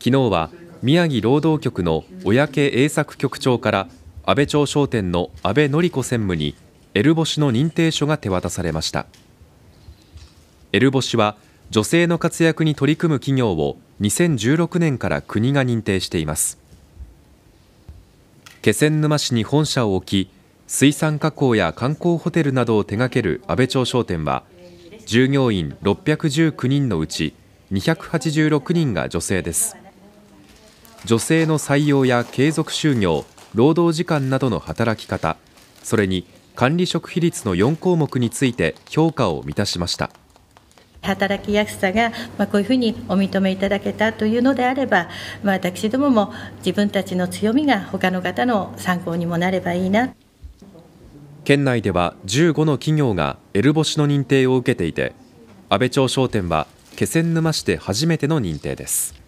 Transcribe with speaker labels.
Speaker 1: 昨日は宮城労働局の小宅栄作局長から安倍町商店の安倍典子専務にエルボシの認定書が手渡されましたエルボシは女性の活躍に取り組む企業を2016年から国が認定しています気仙沼市に本社を置き水産加工や観光ホテルなどを手掛ける安倍町商店は従業員619人のうち286人が女性です女性の採用や継続就業労働時間などの働き方それに管理職比率の4項目について評価を満たしました
Speaker 2: 働きやすさが、まこういうふうにお認めいただけたというのであれば、ま私どもも自分たちの強みが他の方の参考にもなればいいな
Speaker 1: 県内では15の企業がエルボシの認定を受けていて安倍町商店は気仙沼市で初めての認定です